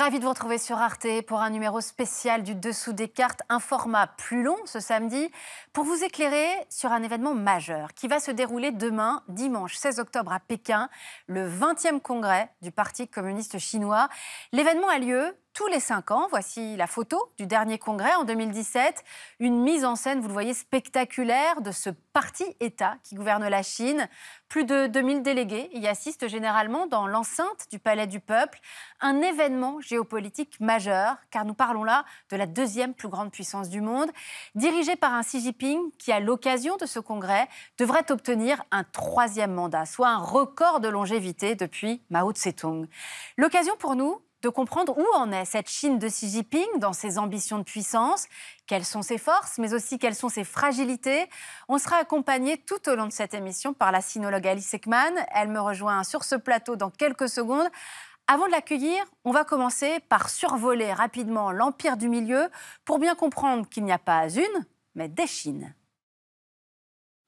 Ravi de vous retrouver sur Arte pour un numéro spécial du Dessous des cartes, un format plus long ce samedi, pour vous éclairer sur un événement majeur qui va se dérouler demain, dimanche 16 octobre à Pékin, le 20e congrès du Parti communiste chinois. L'événement a lieu tous les cinq ans. Voici la photo du dernier congrès en 2017. Une mise en scène, vous le voyez, spectaculaire de ce parti-État qui gouverne la Chine. Plus de 2000 délégués y assistent généralement dans l'enceinte du Palais du Peuple. Un événement géopolitique majeur, car nous parlons là de la deuxième plus grande puissance du monde, dirigée par un Xi Jinping qui, à l'occasion de ce congrès, devrait obtenir un troisième mandat, soit un record de longévité depuis Mao tse L'occasion pour nous de comprendre où en est cette Chine de Xi Jinping dans ses ambitions de puissance, quelles sont ses forces, mais aussi quelles sont ses fragilités. On sera accompagné tout au long de cette émission par la sinologue Alice Ekman. Elle me rejoint sur ce plateau dans quelques secondes. Avant de l'accueillir, on va commencer par survoler rapidement l'empire du milieu pour bien comprendre qu'il n'y a pas une, mais des Chines.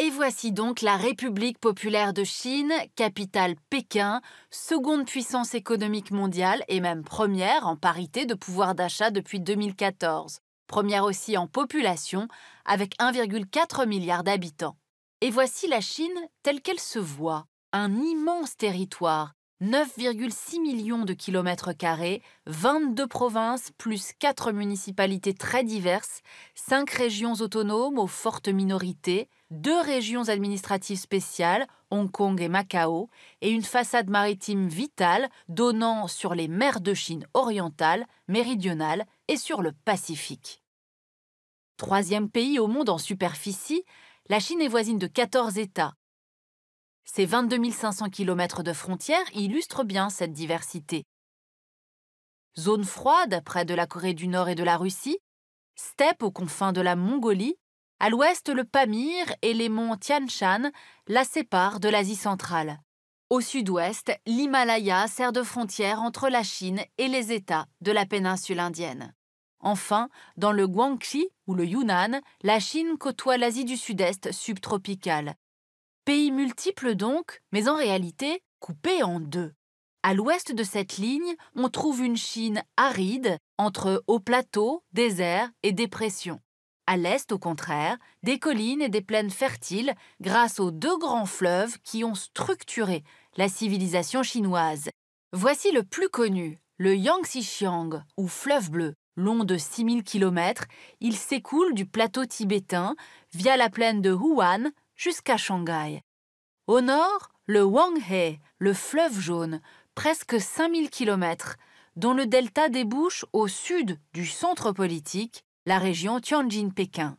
Et voici donc la République populaire de Chine, capitale Pékin, seconde puissance économique mondiale et même première en parité de pouvoir d'achat depuis 2014, première aussi en population avec 1,4 milliard d'habitants. Et voici la Chine telle qu'elle se voit, un immense territoire 9,6 millions de kilomètres carrés, 22 provinces plus 4 municipalités très diverses, 5 régions autonomes aux fortes minorités, 2 régions administratives spéciales, Hong Kong et Macao, et une façade maritime vitale donnant sur les mers de Chine orientale, méridionale et sur le Pacifique. Troisième pays au monde en superficie, la Chine est voisine de 14 États, ces 22 500 km de frontières illustrent bien cette diversité. Zone froide près de la Corée du Nord et de la Russie, steppe aux confins de la Mongolie, à l'ouest le Pamir et les monts Tian Shan la séparent de l'Asie centrale. Au sud-ouest, l'Himalaya sert de frontière entre la Chine et les États de la péninsule indienne. Enfin, dans le Guangxi ou le Yunnan, la Chine côtoie l'Asie du Sud-Est subtropicale. Pays multiple donc, mais en réalité coupé en deux. À l'ouest de cette ligne, on trouve une Chine aride, entre hauts plateaux, déserts et dépressions. À l'est, au contraire, des collines et des plaines fertiles grâce aux deux grands fleuves qui ont structuré la civilisation chinoise. Voici le plus connu, le Yangtze-Xiang, ou fleuve bleu. Long de 6000 km, il s'écoule du plateau tibétain via la plaine de Huan jusqu'à Shanghai. Au nord, le Huanghe, le fleuve jaune, presque 5000 km, dont le delta débouche au sud du centre politique, la région Tianjin-Pékin.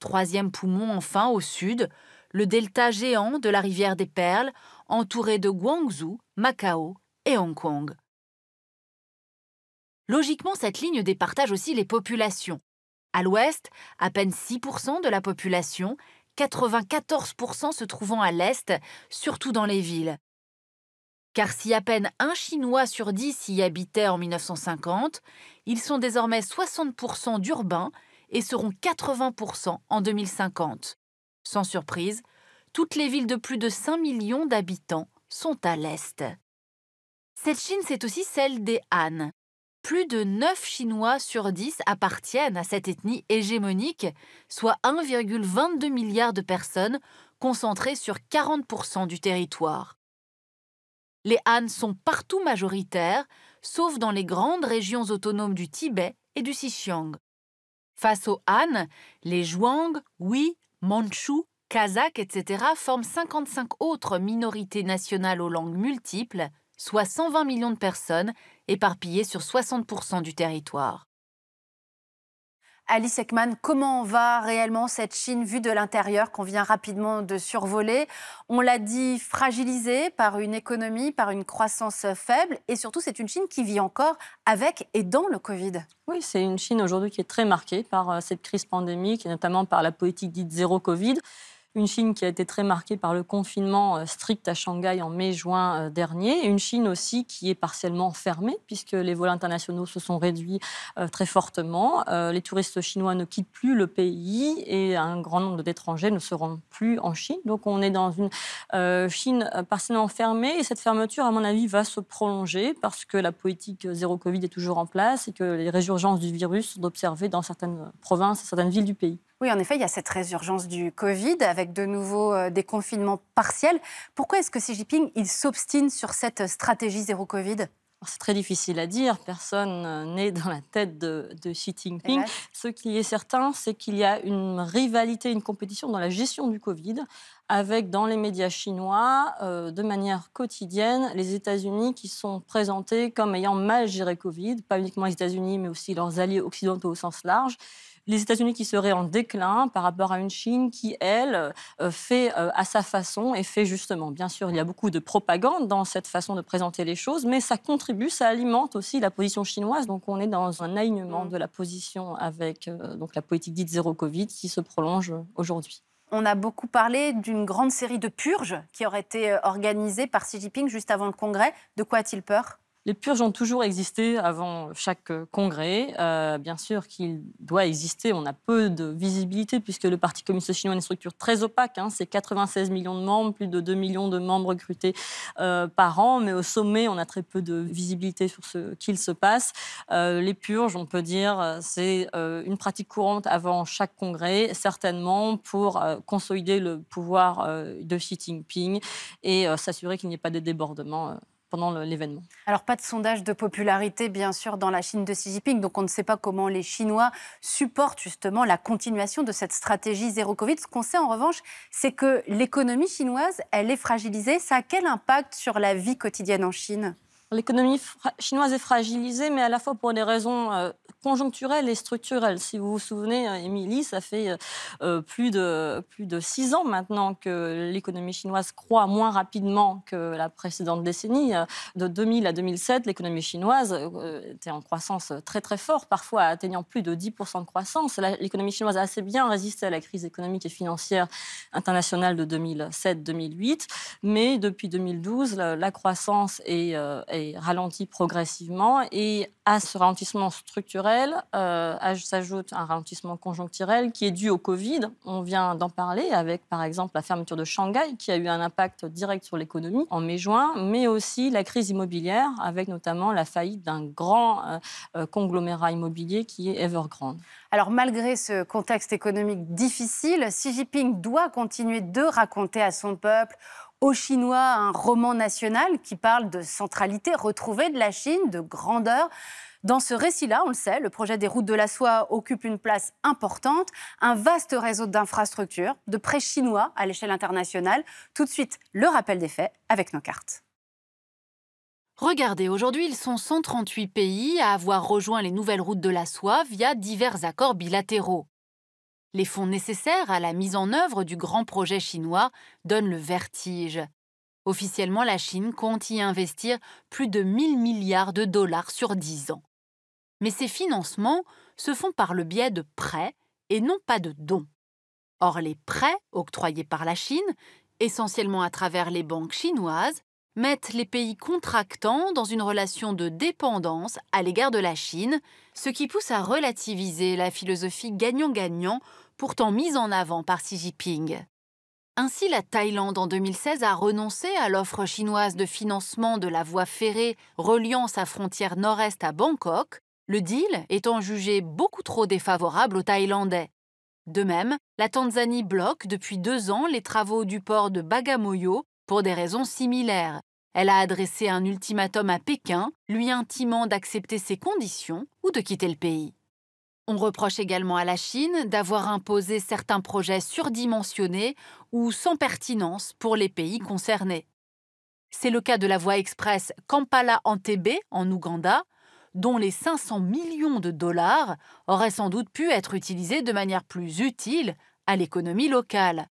Troisième poumon enfin au sud, le delta géant de la rivière des Perles, entouré de Guangzhou, Macao et Hong Kong. Logiquement, cette ligne départage aussi les populations. À l'ouest, à peine 6% de la population 94% se trouvant à l'Est, surtout dans les villes. Car si à peine un Chinois sur dix y habitait en 1950, ils sont désormais 60% d'urbains et seront 80% en 2050. Sans surprise, toutes les villes de plus de 5 millions d'habitants sont à l'Est. Cette Chine, c'est aussi celle des Han, plus de 9 Chinois sur 10 appartiennent à cette ethnie hégémonique, soit 1,22 milliard de personnes concentrées sur 40% du territoire. Les Han sont partout majoritaires, sauf dans les grandes régions autonomes du Tibet et du Sichuan. Face aux Han, les Zhuang, Hui, Manchu, Kazakh, etc. forment 55 autres minorités nationales aux langues multiples, soit 120 millions de personnes éparpillés sur 60% du territoire. Alice Ekman, comment va réellement cette Chine vue de l'intérieur qu'on vient rapidement de survoler On l'a dit, fragilisée par une économie, par une croissance faible, et surtout c'est une Chine qui vit encore avec et dans le Covid. Oui, c'est une Chine aujourd'hui qui est très marquée par euh, cette crise pandémique, et notamment par la politique dite zéro Covid, une Chine qui a été très marquée par le confinement euh, strict à Shanghai en mai-juin euh, dernier. Une Chine aussi qui est partiellement fermée, puisque les vols internationaux se sont réduits euh, très fortement. Les touristes chinois ne quittent plus le pays et un grand nombre d'étrangers ne seront plus en Chine. Donc on est dans une Chine partiellement fermée. Et cette fermeture, à mon avis, va se prolonger parce que la politique zéro Covid est toujours en place et que les résurgences du virus sont observées dans certaines provinces, certaines villes du pays. Oui, en effet, il y a cette résurgence du Covid avec de nouveau euh, des confinements partiels. Pourquoi est-ce que Xi Jinping, s'obstine sur cette stratégie zéro Covid c'est très difficile à dire, personne euh, n'est dans la tête de, Xi Jinping. Ce qui est certain, c'est qu'il y a une rivalité, une compétition dans la gestion du Covid, avec dans les médias chinois, euh, de manière quotidienne, les États-Unis qui sont présentés comme ayant mal géré Covid, pas uniquement les États-Unis, mais aussi leurs alliés occidentaux au sens large les États-Unis qui seraient en déclin par rapport à une Chine qui, elle, euh, fait euh, à sa façon et fait justement. Bien sûr, il y a beaucoup de propagande dans cette façon de présenter les choses, mais ça contribue, ça alimente aussi la position chinoise. Donc on est dans un alignement mm. de la position avec euh, donc la politique dite zéro Covid qui se prolonge aujourd'hui. On a beaucoup parlé d'une grande série de purges qui auraient été organisées par Xi Jinping juste avant le Congrès. De quoi a-t-il peur les purges ont toujours existé avant chaque euh, congrès. Euh, bien sûr qu'il doit exister, on a peu de visibilité puisque le Parti communiste chinois a une structure très opaque. Hein. C'est 96 millions de membres, plus de 2 millions de membres recrutés euh, par an, mais au sommet, on a très peu de visibilité sur ce qu'il se passe. les purges, on peut dire, c'est une pratique courante avant chaque congrès, certainement pour consolider le pouvoir de Xi Jinping et s'assurer qu'il n'y ait pas de débordements pendant l'événement. Alors, pas de sondage de popularité, bien sûr, dans la Chine de Xi Jinping. Donc, on ne sait pas comment les Chinois supportent justement la continuation de cette stratégie zéro Covid. Ce qu'on sait, en revanche, c'est que l'économie chinoise, elle est fragilisée. Ça a quel impact sur la vie quotidienne en Chine L'économie chinoise est fragilisée, mais à la fois pour des raisons euh, conjoncturelles et structurelles. Si vous vous souvenez, euh, Émilie, ça fait euh, plus, de, plus de six ans maintenant que l'économie chinoise croît moins rapidement que la précédente décennie. De 2000 à 2007, l'économie chinoise était en croissance très très forte, parfois atteignant plus de 10% de croissance. L'économie chinoise a assez bien résisté à la crise économique et financière internationale de 2007-2008, mais depuis 2012, la, croissance est ralentit progressivement. Et à ce ralentissement structurel euh, s'ajoute un ralentissement conjoncturel qui est dû au Covid. On vient d'en parler avec, par exemple, la fermeture de Shanghai qui a eu un impact direct sur l'économie en mai-juin, mais aussi la crise immobilière avec notamment la faillite d'un grand euh, euh, conglomérat immobilier qui est Evergrande. Alors malgré ce contexte économique difficile, Xi Jinping doit continuer de raconter à son peuple au Chinois un roman national qui parle de centralité retrouvée de la Chine, de grandeur. Dans ce récit-là, on le sait, le projet des routes de la soie occupe une place importante, un vaste réseau d'infrastructures, de prêts chinois à l'échelle internationale. Tout de suite, le rappel des faits avec nos cartes. Regardez, aujourd'hui, ils sont 138 pays à avoir rejoint les nouvelles routes de la soie via divers accords bilatéraux les fonds nécessaires à la mise en œuvre du grand projet chinois donnent le vertige. Officiellement, la Chine compte y investir plus de 000 milliards de dollars sur 10 ans. Mais ces financements se font par le biais de prêts et non pas de dons. Or, les prêts octroyés par la Chine, essentiellement à travers les banques chinoises, mettent les pays contractants dans une relation de dépendance à l'égard de la Chine, ce qui pousse à relativiser la philosophie gagnant-gagnant pourtant mise en avant par Xi Jinping. Ainsi, la Thaïlande en 2016 a renoncé à l'offre chinoise de financement de la voie ferrée reliant sa frontière nord-est à Bangkok, le deal étant jugé beaucoup trop défavorable aux Thaïlandais. De même, la Tanzanie bloque depuis deux ans les travaux du port de Bagamoyo pour des raisons similaires. Elle a adressé un ultimatum à Pékin, lui intimant d'accepter ses conditions ou de quitter le pays. On reproche également à la Chine d'avoir imposé certains projets surdimensionnés ou sans pertinence pour les pays concernés. C'est le cas de la voie express Kampala-Entebbe en Ouganda, dont les 500 millions de dollars auraient sans doute pu être utilisés de manière plus utile à l'économie locale.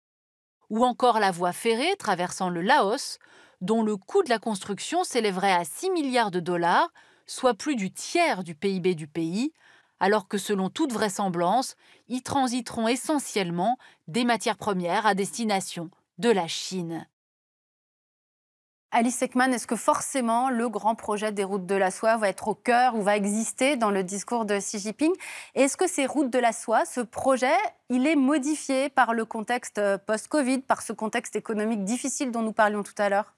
Ou encore la voie ferrée traversant le Laos, dont le coût de la construction s'élèverait à 6 milliards de dollars, soit plus du tiers du PIB du pays, alors que selon toute vraisemblance, ils transiteront essentiellement des matières premières à destination de la Chine. Alice Ekman, est-ce que forcément le grand projet des routes de la soie va être au cœur ou va exister dans le discours de Xi Jinping Est-ce que ces routes de la soie, ce projet, il est modifié par le contexte euh, post-Covid, par ce contexte économique difficile dont nous parlions tout à l'heure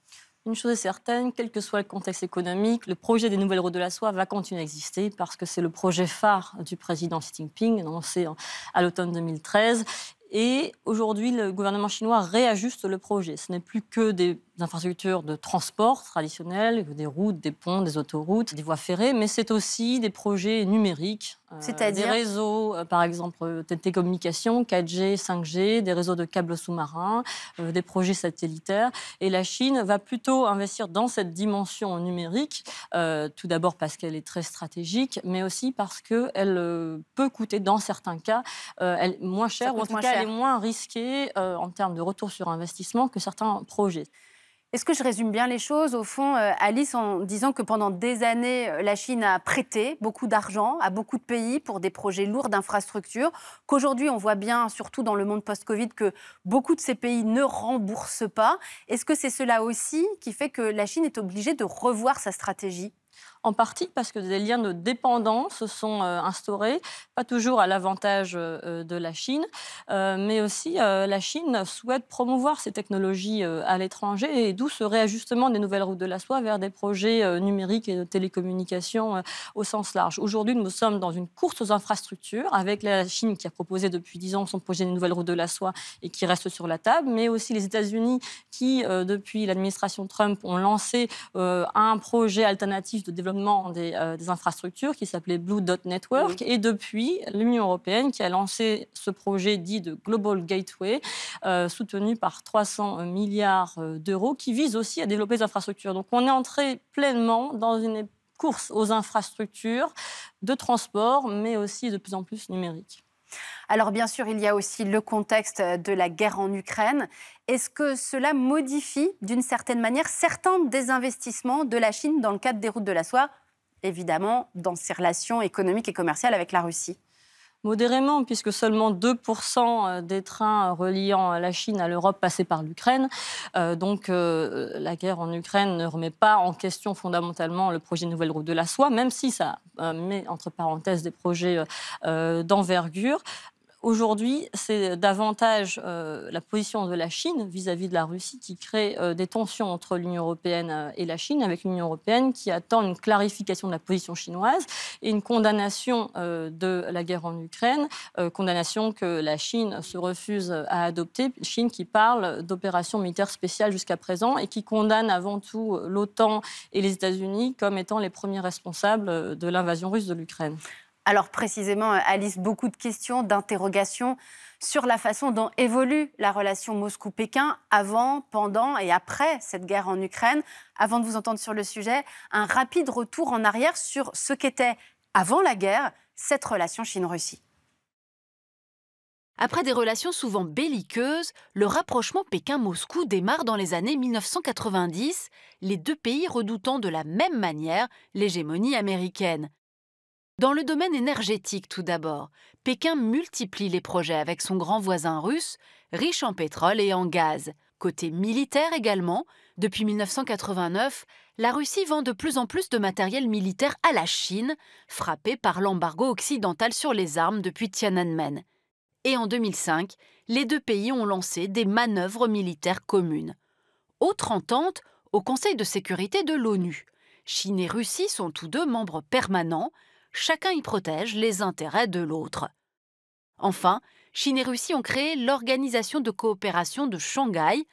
une chose est certaine, quel que soit le contexte économique, le projet des nouvelles routes de la soie va continuer à exister parce que c'est le projet phare du président Xi Jinping annoncé à l'automne 2013. Et aujourd'hui, le gouvernement chinois réajuste le projet. Ce n'est plus que des infrastructures de transport traditionnelles, des routes, des ponts, des autoroutes, des voies ferrées, mais c'est aussi des projets numériques, euh, des réseaux, euh, par exemple, euh, de télécommunications, 4G, 5G, des réseaux de câbles sous-marins, des projets satellitaires. Et la Chine va plutôt investir dans cette dimension numérique, tout d'abord parce qu'elle est très stratégique, mais aussi parce qu'elle peut coûter, dans certains cas, moins cher, en tout cas, elle est moins risquée en termes de retour sur investissement que certains projets. Est-ce que je résume bien les choses Au fond, euh, Alice, en disant que pendant des années, euh, la Chine a prêté beaucoup d'argent à beaucoup de pays pour des projets lourds d'infrastructures, qu'aujourd'hui, on voit bien, surtout dans le monde post-Covid, que beaucoup de ces pays ne remboursent pas. Est-ce que c'est cela aussi qui fait que la Chine est obligée de revoir sa stratégie en partie parce que des liens de dépendance se sont euh, instaurés, pas toujours à l'avantage euh, de la Chine, euh, mais aussi la Chine souhaite promouvoir ces technologies à l'étranger et d'où ce réajustement des nouvelles routes de la soie vers des projets numériques et de télécommunications au sens large. Aujourd'hui, nous sommes dans une course aux infrastructures avec la Chine qui a proposé depuis dix ans son projet des nouvelles routes de la soie et qui reste sur la table, mais aussi les États-Unis qui, depuis l'administration Trump, ont lancé un projet alternatif de développement euh, des, infrastructures qui s'appelait Blue Dot Network. Et depuis, l'Union européenne qui a lancé ce projet dit de Global Gateway, euh, soutenu par 300 milliards euh, d'euros, qui vise aussi à développer des infrastructures. Donc on est entré pleinement dans une course aux infrastructures de transport, mais aussi de plus en plus numérique. Alors bien sûr, il y a aussi le contexte de la guerre en Ukraine. Est-ce que cela modifie d'une certaine manière certains des investissements de la Chine dans le cadre des routes de la soie, évidemment dans ses relations économiques et commerciales avec la Russie modérément, puisque seulement 2% euh, des trains euh, reliant euh, la Chine à l'Europe passaient par l'Ukraine. donc la guerre en Ukraine ne remet pas en question fondamentalement le projet Nouvelle Route de la Soie, même si ça met entre parenthèses des projets d'envergure. Aujourd'hui, c'est davantage euh, la position de la Chine vis-à-vis de la Russie qui crée euh, des tensions entre l'Union européenne euh, et la Chine, avec l'Union européenne qui attend une clarification de la position chinoise et une condamnation de la guerre en Ukraine, condamnation que la Chine se refuse à adopter. Chine qui parle d'opérations militaires spéciales jusqu'à présent et qui condamne avant tout l'OTAN et les États-Unis comme étant les premiers responsables de l'invasion russe de l'Ukraine. Alors précisément, euh, Alice, beaucoup de questions, d'interrogations sur la façon dont évolue la relation Moscou-Pékin avant, pendant et après cette guerre en Ukraine. Avant de vous entendre sur le sujet, un rapide retour en arrière sur ce qu'était, avant la guerre, cette relation Chine-Russie. Après des relations souvent belliqueuses, le rapprochement Pékin-Moscou démarre dans les années 1990, les deux pays redoutant de la même manière l'hégémonie américaine. Dans le domaine énergétique tout d'abord, Pékin multiplie les projets avec son grand voisin russe, riche en pétrole et en gaz. Côté militaire également, depuis 1989, la Russie vend de plus en plus de matériel militaire à la Chine, frappée par l'embargo occidental sur les armes depuis Tiananmen. Et en 2005, les deux pays ont lancé des manœuvres militaires communes. Autre entente au Conseil de sécurité de l'ONU. Chine et Russie sont tous deux membres permanents, chacun y protège les intérêts de l'autre. Enfin, Chine et Russie ont créé l'Organisation de coopération de Shanghai.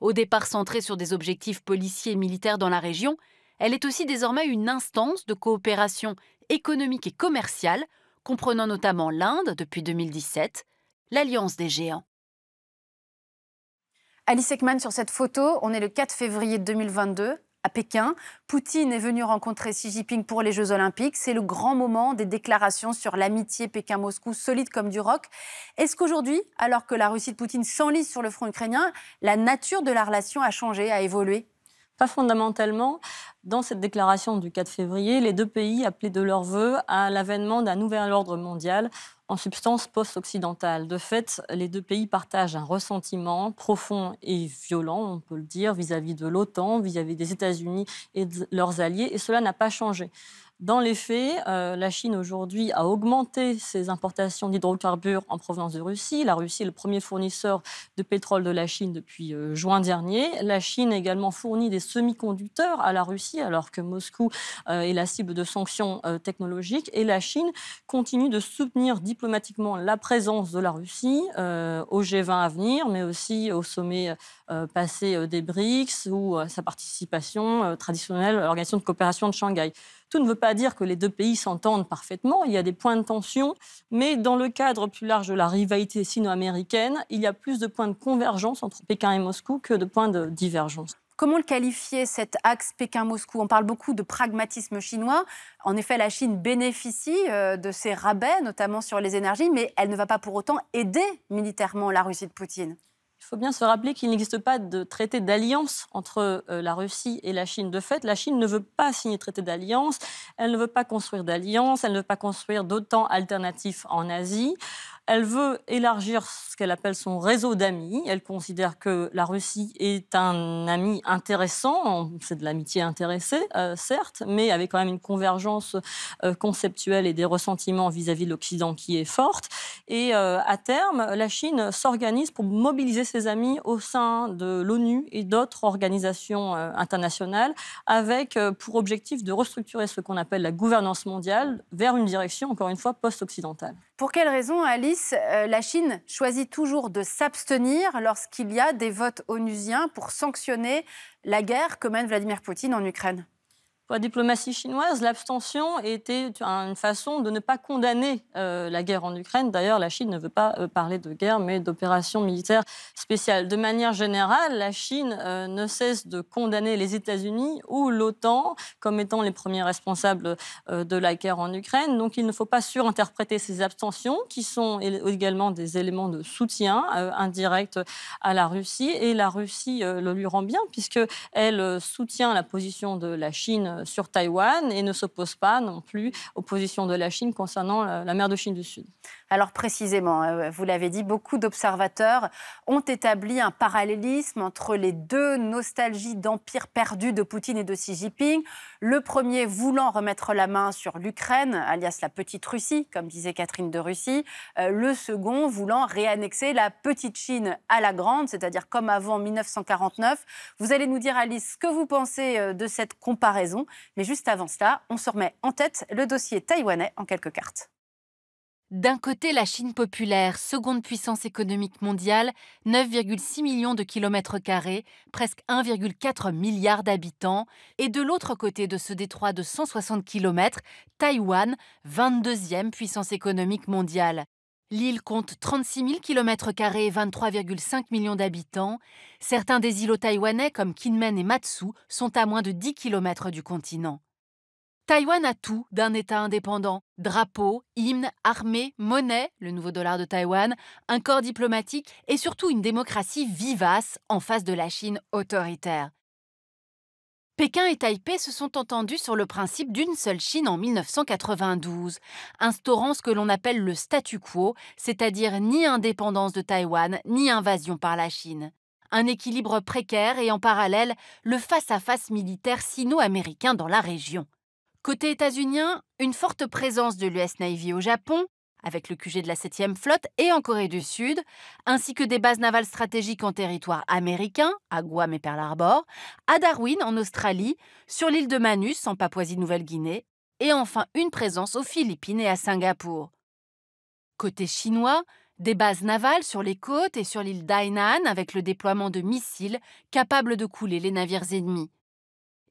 Au départ centrée sur des objectifs policiers et militaires dans la région, elle est aussi désormais une instance de coopération économique et commerciale, comprenant notamment l'Inde depuis 2017, l'Alliance des géants. Alice Ekman sur cette photo, on est le 4 février 2022 à Pékin. Poutine est venu rencontrer Xi Jinping pour les Jeux Olympiques. C'est le grand moment des déclarations sur l'amitié Pékin-Moscou, solide comme du roc. Est-ce qu'aujourd'hui, alors que la Russie de Poutine s'enlise sur le front ukrainien, la nature de la relation a changé, a évolué pas fondamentalement. Dans cette déclaration du 4 février, les deux pays appelaient de leur vœu à l'avènement d'un nouvel ordre mondial en substance post-occidentale. De fait, les deux pays partagent un ressentiment profond et violent, on peut le dire, vis-à-vis de l'OTAN, vis-à-vis des États-Unis et de leurs alliés, et cela n'a pas changé. Dans les faits, euh, la Chine aujourd'hui a augmenté ses importations d'hydrocarbures en provenance de Russie. La Russie est le premier fournisseur de pétrole de la Chine depuis euh, juin dernier. La Chine a également fourni des semi-conducteurs à la Russie alors que Moscou euh, est la cible de sanctions technologiques. Et la Chine continue de soutenir diplomatiquement la présence de la Russie au G20 à venir, mais aussi au sommet passé des BRICS ou sa participation traditionnelle à l'Organisation de coopération de Shanghai. Tout ne veut pas dire que les deux pays s'entendent parfaitement, il y a des points de tension, mais dans le cadre plus large de la rivalité sino-américaine, il y a plus de points de convergence entre Pékin et Moscou que de points de divergence. Comment le qualifier, cet axe Pékin-Moscou On parle beaucoup de pragmatisme chinois. En effet, la Chine bénéficie euh, de ces rabais, notamment sur les énergies, mais elle ne va pas pour autant aider militairement la Russie de Poutine. Il faut bien se rappeler qu'il n'existe pas de traité d'alliance entre euh, la Russie et la Chine. De fait, la Chine ne veut pas signer traité d'alliance, elle ne veut pas construire d'alliance, elle ne veut pas construire d'autant alternatif en Asie. Elle veut élargir ce qu'elle appelle son réseau d'amis. Elle considère que la Russie est un ami intéressant. C'est de l'amitié intéressée, euh, certes, mais avec quand même une convergence euh, conceptuelle et des ressentiments vis-à-vis de l'Occident qui est forte. Et euh, à terme, la Chine s'organise pour mobiliser ses amis au sein de l'ONU et d'autres organisations internationales, avec pour objectif de restructurer ce qu'on appelle la gouvernance mondiale vers une direction, encore une fois, post-occidentale. Pour quelle raison, Alice euh, la Chine choisit toujours de s'abstenir lorsqu'il y a des votes onusiens pour sanctionner la guerre que mène Vladimir Poutine en Ukraine pour la diplomatie chinoise, l'abstention était une façon de ne pas condamner euh, la guerre en Ukraine. D'ailleurs, la Chine ne veut pas euh, parler de guerre, mais d'opération militaire spéciale. De manière générale, la Chine euh, ne cesse de condamner les États-Unis ou l'OTAN comme étant les premiers responsables de la guerre en Ukraine. Donc, il ne faut pas surinterpréter ces abstentions, qui sont également des éléments de soutien indirect à la Russie. Et la Russie le lui rend bien, puisque elle soutient la position de la Chine euh, sur Taïwan et ne s'oppose pas non plus aux positions de la Chine concernant euh, la, mer de Chine du Sud. Alors précisément, euh, vous l'avez dit, beaucoup d'observateurs ont établi un parallélisme entre les deux nostalgies d'empire perdu de Poutine et de Xi Jinping. Le premier voulant remettre la main sur l'Ukraine, alias la petite Russie, comme disait Catherine de Russie. le second voulant réannexer la petite Chine à la grande, c'est-à-dire comme avant 1949. Vous allez nous dire, Alice, ce que vous pensez de cette comparaison mais juste avant cela, on se remet en tête le dossier taïwanais en quelques cartes. D'un côté, la Chine populaire, seconde puissance économique mondiale, 9,6 millions de kilomètres carrés, presque 1,4 milliard d'habitants, et de l'autre côté de ce détroit de 160 kilomètres, Taïwan, 22e puissance économique mondiale. L'île compte 36 000 km et 23,5 millions d'habitants. Certains des îlots taïwanais, comme Kinmen et Matsu, sont à moins de 10 km du continent. Taïwan a tout d'un État indépendant drapeau, hymne, armée, monnaie, le nouveau dollar de Taïwan, un corps diplomatique et surtout une démocratie vivace en face de la Chine autoritaire. Pékin et Taipei se sont entendus sur le principe d'une seule Chine en 1992, instaurant ce que l'on appelle le statu quo, c'est-à-dire ni indépendance de Taïwan, ni invasion par la Chine. Un équilibre précaire et en parallèle le face-à-face militaire sino-américain dans la région. Côté états-unien, une forte présence de l'US Navy au Japon, avec le QG de la 7e flotte et en Corée du Sud, ainsi que des bases navales stratégiques en territoire américain, à Guam et Pearl Harbor, à Darwin en Australie, sur l'île de Manus en Papouasie-Nouvelle-Guinée, et enfin une présence aux Philippines et à Singapour. Côté chinois, des bases navales sur les côtes et sur l'île d'Ainan, avec le déploiement de missiles capables de couler les navires ennemis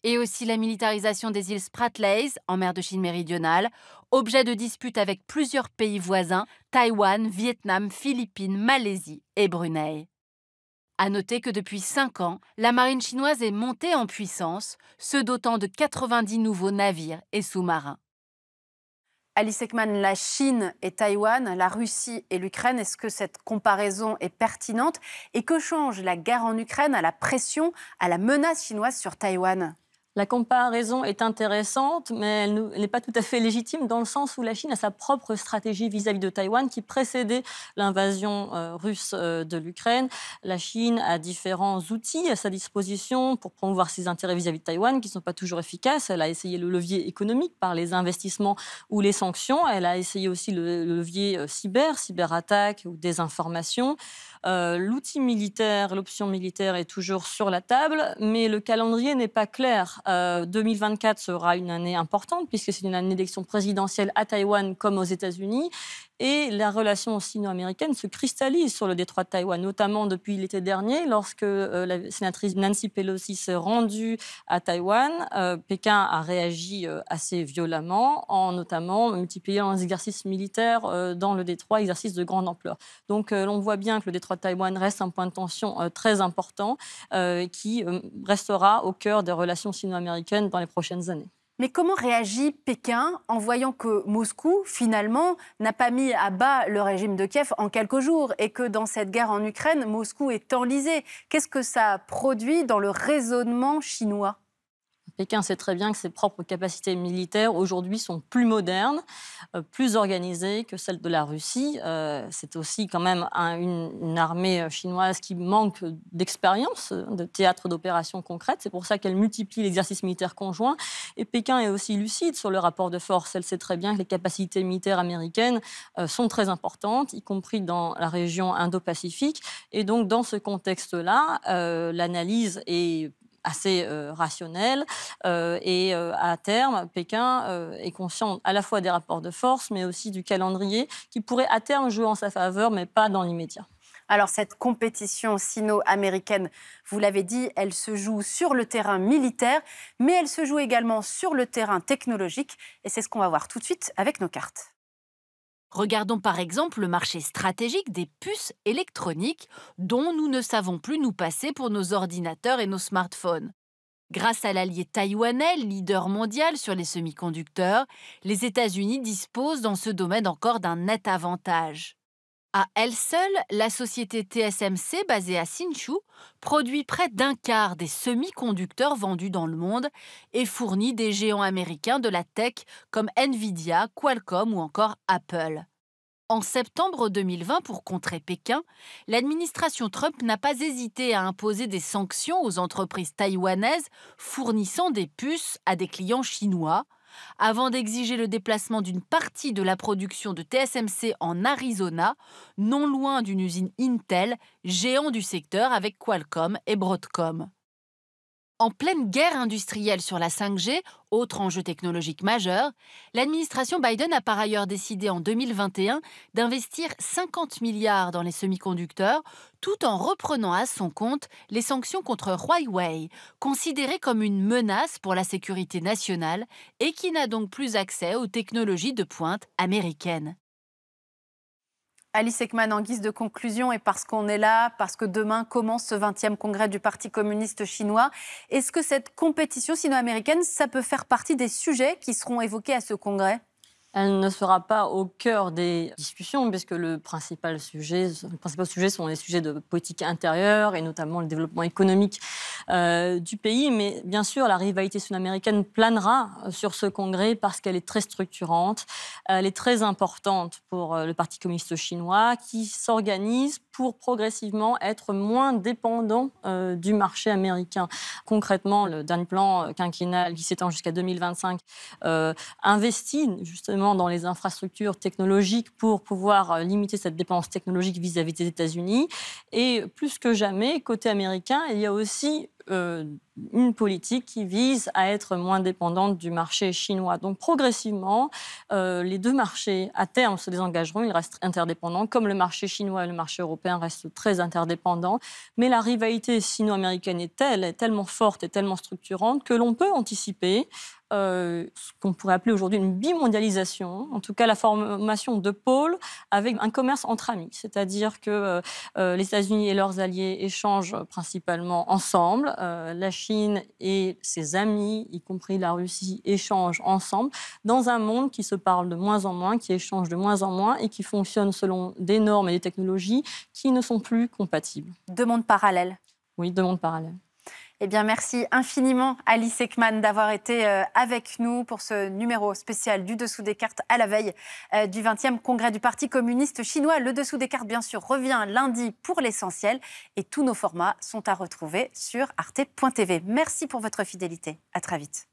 et aussi la militarisation des îles Spratleys en mer de Chine méridionale, objet de dispute avec plusieurs pays voisins, Taïwan, Vietnam, Philippines, Malaisie et Brunei. À noter que depuis 5 ans, la marine chinoise est montée en puissance, se dotant de 90 nouveaux navires et sous-marins. Alice Ekman, la Chine et Taïwan, la Russie et l'Ukraine, est-ce que cette comparaison est pertinente Et que change la guerre en Ukraine à la pression, à la menace chinoise sur Taïwan la comparaison est intéressante, mais elle n'est pas tout à fait légitime dans le sens où la Chine a sa propre stratégie vis-à-vis de Taïwan qui précédait l'invasion euh, russe euh, de l'Ukraine. La Chine a différents outils à sa disposition pour promouvoir ses intérêts vis-à-vis de Taïwan qui ne sont pas toujours efficaces. Elle a essayé le levier économique par les investissements ou les sanctions. Elle a essayé aussi le, le levier euh, cyber, cyberattaque ou désinformation. Euh, l'outil militaire, l'option militaire est toujours sur la table, mais le calendrier n'est pas clair. 2024 euh, sera une année importante puisque c'est une année d'élection présidentielle à Taïwan comme aux États-Unis. Et la relation sino-américaine se cristallise sur le détroit de Taïwan, notamment depuis l'été dernier, lorsque euh, la sénatrice Nancy Pelosi s'est rendue à Taïwan. Euh, Pékin a réagi euh, assez violemment, en notamment multipliant les exercices militaires dans le détroit, exercices de grande ampleur. Donc on voit bien que le détroit de Taïwan reste un point de tension très important qui restera au cœur des relations sino-américaines dans les prochaines années. Mais comment réagit Pékin en voyant que Moscou, finalement, n'a pas mis à bas le régime de Kiev en quelques jours et que dans cette guerre en Ukraine, Moscou est enlisé Qu'est-ce que ça produit dans le raisonnement chinois Pékin sait très bien que ses propres capacités militaires aujourd'hui sont plus modernes, euh, plus organisées que celles de la Russie. Euh, c'est aussi quand même une, armée euh, chinoise qui manque d'expérience, hein, de théâtre d'opérations concrètes. C'est pour ça qu'elle multiplie l'exercice militaire conjoint. Et Pékin est aussi lucide sur le rapport de force. Elle sait très bien que les capacités militaires américaines sont très importantes, y compris dans la région Indo-Pacifique. Et donc, dans ce contexte-là, l'analyse est assez euh, rationnel. Euh, et euh, à terme, Pékin est conscient à la fois des rapports de force, mais aussi du calendrier qui pourrait à terme jouer en sa faveur, mais pas dans l'immédiat. Alors cette compétition sino-américaine, vous l'avez dit, elle se joue sur le terrain militaire, mais elle se joue également sur le terrain technologique, et c'est ce qu'on va voir tout de suite avec nos cartes. Regardons par exemple le marché stratégique des puces électroniques dont nous ne savons plus nous passer pour nos ordinateurs et nos smartphones. Grâce à l'allié taïwanais, leader mondial sur les semi-conducteurs, les États-Unis disposent dans ce domaine encore d'un net avantage. À elle seule, la société TSMC, basée à Hsinchu, produit près d'un quart des semi-conducteurs vendus dans le monde et fournit des géants américains de la tech comme Nvidia, Qualcomm ou encore Apple. En septembre 2020, pour contrer Pékin, l'administration Trump n'a pas hésité à imposer des sanctions aux entreprises taïwanaises fournissant des puces à des clients chinois, avant d'exiger le déplacement d'une partie de la production de TSMC en Arizona, non loin d'une usine Intel, géant du secteur avec Qualcomm et Broadcom. En pleine guerre industrielle sur la 5G, autre enjeu technologique majeur, l'administration Biden a par ailleurs décidé en 2021 d'investir 50 milliards dans les semi-conducteurs, tout en reprenant à son compte les sanctions contre Huawei, considérée comme une menace pour la sécurité nationale et qui n'a donc plus accès aux technologies de pointe américaines. Alice Ekman, en guise de conclusion, et parce qu'on est là, parce que demain commence ce 20e congrès du Parti communiste chinois, est-ce que cette compétition sino-américaine, ça peut faire partie des sujets qui seront évoqués à ce congrès elle ne sera pas au cœur des discussions, puisque le principal sujet, les principaux sujets sont les sujets de politique intérieure et notamment le développement économique euh, du pays. Mais bien sûr, la rivalité sud-américaine planera euh, sur ce congrès parce qu'elle est très structurante, elle est très importante pour euh, le Parti communiste chinois qui s'organise progressivement être moins dépendant euh, du marché américain. Concrètement, le dernier plan euh, quinquennal qui s'étend jusqu'à 2025 euh, investit justement dans les infrastructures technologiques pour pouvoir limiter cette dépendance technologique vis-à-vis -vis des États-Unis. Et plus que jamais, côté américain, il y a aussi euh, une politique qui vise à être moins dépendante du marché chinois. Donc progressivement, euh, les deux marchés à terme se désengageront, ils restent interdépendants, comme le marché chinois et le marché européen restent très interdépendants. Mais la rivalité sino-américaine est telle, est tellement forte et tellement structurante que l'on peut anticiper euh, ce qu'on pourrait appeler aujourd'hui une bimondialisation, en tout cas la formation de pôles avec un commerce entre amis, c'est-à-dire que euh, euh, les États-Unis et leurs alliés échangent principalement ensemble, la Chine et ses amis, y compris la Russie, échangent ensemble, dans un monde qui se parle de moins en moins, qui échange de moins en moins et qui fonctionne selon des normes et des technologies qui ne sont plus compatibles. Deux mondes parallèles. Oui, deux mondes parallèles. Eh bien, merci infiniment, Alice Ekman, d'avoir été euh, avec nous pour ce numéro spécial du Dessous des cartes à la veille euh, du 20e congrès du Parti communiste chinois. Le Dessous des cartes, bien sûr, revient lundi pour l'essentiel et tous nos formats sont à retrouver sur arte.tv. Merci pour votre fidélité. À très vite.